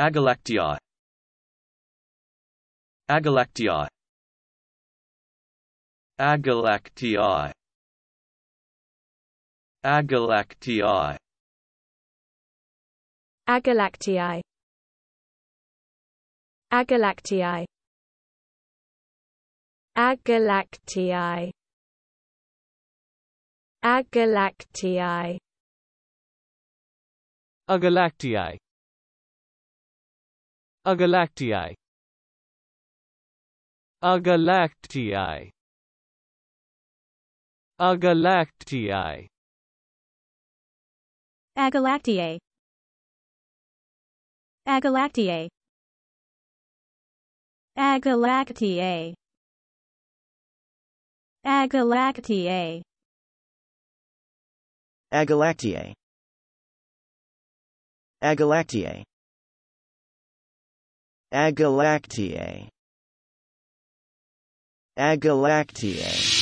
Agalactiae Agalactiae Agalactiae Agalactiae Agalactiae Agalactiae Agalactiae Agalactiae Agalactiae Agalactiae Agalactiae Agalactiae Agalactiae Agalactiae Agalactiae Agalactiae Agalactiae Agalactiae Agalactiae Agalactiae